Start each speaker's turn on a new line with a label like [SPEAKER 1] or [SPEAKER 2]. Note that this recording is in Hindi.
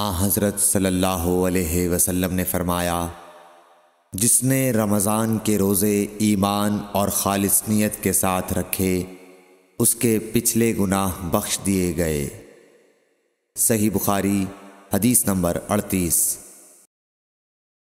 [SPEAKER 1] आ हज़रत सल्लल्लाहु अलैहि वसल्लम ने फरमाया जिसने रमज़ान के रोज़े ईमान और ख़ालिस नीयत के साथ रखे उसके पिछले गुनाह बख्श दिए गए सही बुखारी हदीस नंबर अड़तीस